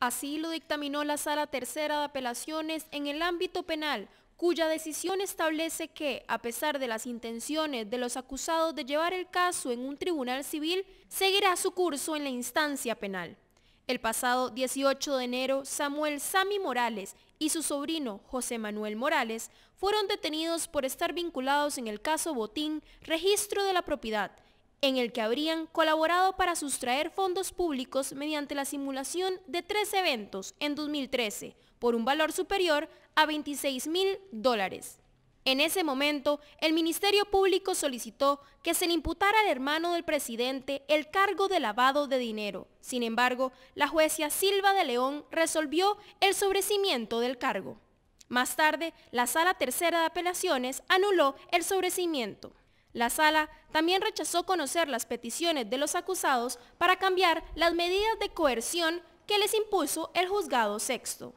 Así lo dictaminó la Sala Tercera de Apelaciones en el ámbito penal, cuya decisión establece que, a pesar de las intenciones de los acusados de llevar el caso en un tribunal civil, seguirá su curso en la instancia penal. El pasado 18 de enero, Samuel Sami Morales y su sobrino José Manuel Morales fueron detenidos por estar vinculados en el caso Botín, registro de la propiedad, en el que habrían colaborado para sustraer fondos públicos mediante la simulación de tres eventos en 2013 por un valor superior a 26 mil dólares. En ese momento, el Ministerio Público solicitó que se le imputara al hermano del presidente el cargo de lavado de dinero. Sin embargo, la jueza Silva de León resolvió el sobrecimiento del cargo. Más tarde, la Sala Tercera de Apelaciones anuló el sobrecimiento. La sala también rechazó conocer las peticiones de los acusados para cambiar las medidas de coerción que les impuso el juzgado sexto.